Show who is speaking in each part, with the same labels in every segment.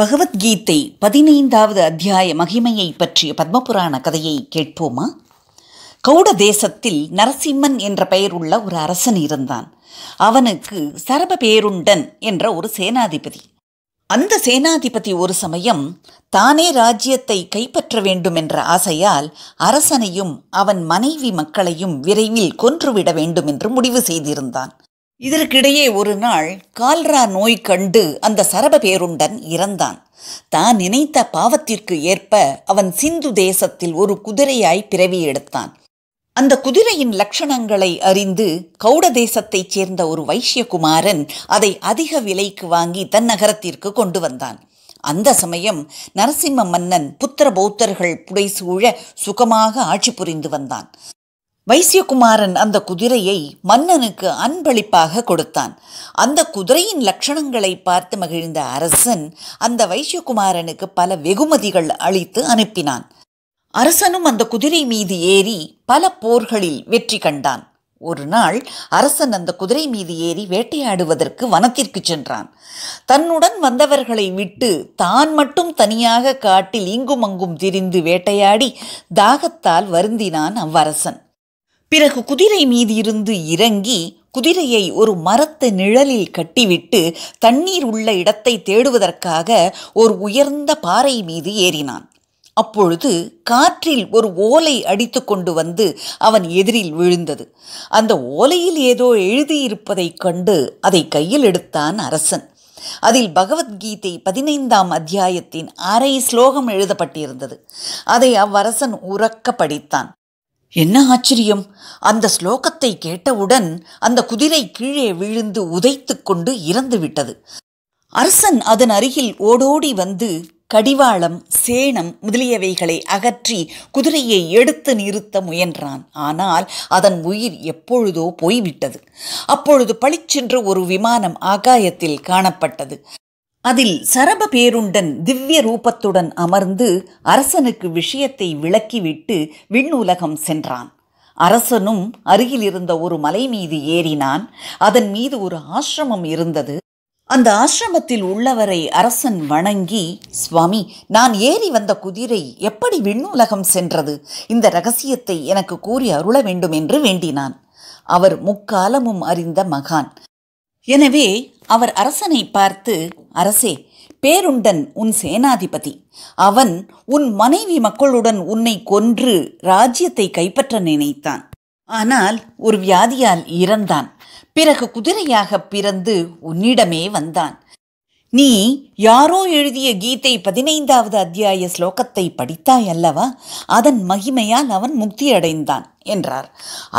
Speaker 1: பகவத்கீதை பதினைந்தாவது அத்தியாய மகிமையை பற்றிய பத்மபுராண கதையை கேட்போமா கௌட தேசத்தில் நரசிம்மன் என்ற பெயருள்ள ஒரு அரசன் இருந்தான் அவனுக்கு சரப பேருண்டன் என்ற ஒரு சேனாதிபதி அந்த சேனாதிபதி ஒரு சமயம் தானே ராஜ்யத்தை கைப்பற்ற வேண்டும் என்ற ஆசையால் அரசனையும் அவன் மனைவி மக்களையும் விரைவில் கொன்றுவிட வேண்டும் என்று முடிவு செய்திருந்தான் இதற்கிடையே ஒரு நாள் கால்ரா நோய் கண்டு அந்த சரப பேருண்டன் இறந்தான் தான் நினைத்த பாவத்திற்கு ஏற்ப அவன் சிந்து தேசத்தில் ஒரு குதிரையாய் பிறவி எடுத்தான் அந்த குதிரையின் லட்சணங்களை அறிந்து கௌட தேசத்தைச் சேர்ந்த ஒரு வைஷ்யகுமாரன் அதை அதிக விலைக்கு வாங்கி தன் நகரத்திற்கு கொண்டு வந்தான் அந்த சமயம் நரசிம்ம மன்னன் புத்திர பௌத்தர்கள் புடைசூழ சுகமாக ஆட்சி புரிந்து வந்தான் வைசியகுமாரன் அந்த குதிரையை மன்னனுக்கு அன்பளிப்பாக கொடுத்தான் அந்த குதிரையின் லட்சணங்களை பார்த்து மகிழ்ந்த அரசன் அந்த வைசியகுமாரனுக்கு பல வெகுமதிகள் அளித்து அனுப்பினான் அரசனும் அந்த குதிரை மீது ஏறி பல போர்களில் வெற்றி கண்டான் ஒரு நாள் அரசன் அந்த குதிரை மீது ஏறி வேட்டையாடுவதற்கு வனத்திற்கு சென்றான் தன்னுடன் வந்தவர்களை விட்டு தான் மட்டும் தனியாக காட்டில் இங்கும் அங்கும் திரிந்து வேட்டையாடி தாகத்தால் வருந்தினான் அவ்வரசன் பிறகு குதிரை இருந்து இறங்கி குதிரையை ஒரு மரத்த நிழலில் கட்டிவிட்டு தண்ணீர் உள்ள இடத்தை தேடுவதற்காக ஒரு உயர்ந்த பாறை மீது ஏறினான் அப்பொழுது காற்றில் ஒரு ஓலை அடித்து கொண்டு வந்து அவன் எதிரில் விழுந்தது அந்த ஓலையில் ஏதோ எழுதியிருப்பதைக் கண்டு அதை கையில் எடுத்தான் அரசன் அதில் பகவத்கீதை பதினைந்தாம் அத்தியாயத்தின் அரை ஸ்லோகம் எழுதப்பட்டிருந்தது அதை அவ்வரசன் உறக்க படித்தான் என்ன ஆச்சரியம் அந்த ஸ்லோகத்தை கேட்டவுடன் அந்த குதிரை கீழே விழுந்து உதைத்து கொண்டு இறந்துவிட்டது அரசன் அதன் அருகில் ஓடோடி வந்து கடிவாளம் சேணம் முதலியவைகளை அகற்றி குதிரையை எடுத்து நிறுத்த முயன்றான் ஆனால் அதன் உயிர் எப்பொழுதோ போய்விட்டது அப்பொழுது பளிச்சென்று ஒரு விமானம் ஆகாயத்தில் காணப்பட்டது அதில் சரப பேருண்டன் திவ்ய ரூபத்துடன் அமர்ந்து அரசனுக்கு விஷயத்தை விளக்கிவிட்டு விண்ணுலகம் சென்றான் அரசனும் அருகில் இருந்த ஒரு மலை மீது ஏறினான் அதன் மீது ஒரு ஆசிரமம் இருந்தது அந்த ஆசிரமத்தில் உள்ளவரை அரசன் வணங்கி சுவாமி நான் ஏறி வந்த குதிரை எப்படி விண்ணுலகம் சென்றது இந்த ரகசியத்தை எனக்கு கூறி அருள வேண்டும் என்று வேண்டினான் அவர் முக்காலமும் அறிந்த மகான் எனவே அவர் அரசனை பார்த்து அரசே பேருண்டன் உன் சேனாதிபதி அவன் உன் மனைவி மக்களுடன் உன்னை கொன்று ராஜ்யத்தை கைப்பற்ற நினைத்தான் ஆனால் ஒரு வியாதியால் இறந்தான் பிறகு குதிரையாக பிறந்து உன்னிடமே வந்தான் நீ யாரோ எழுதிய கீதை பதினைந்தாவது அத்தியாய ஸ்லோகத்தை படித்தாய் அல்லவா அதன் மகிமையால் அவன் முக்தியடைந்தான் என்றார்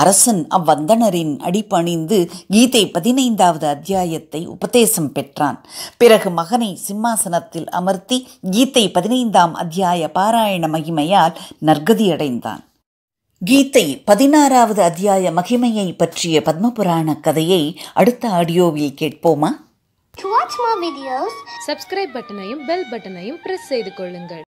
Speaker 1: அரசன் அவ்வந்தனரின் அடிப்பணிந்து கீதை பதினைந்தாவது அத்தியாயத்தை உபதேசம் பெற்றான் பிறகு மகனை சிம்மாசனத்தில் அமர்த்தி கீதை பதினைந்தாம் அத்தியாய பாராயண மகிமையால் அடைந்தான் கீதை பதினாறாவது அத்தியாய மகிமையை பற்றிய பத்மபுராண கதையை அடுத்த ஆடியோவில் கேட்போமா வாட்ச் மோர் வீடியோஸ் சப்ஸ்கிரைப் பட்டனையும் பெல் பட்டனையும் பிரஸ் செய்து கொள்ளுங்கள்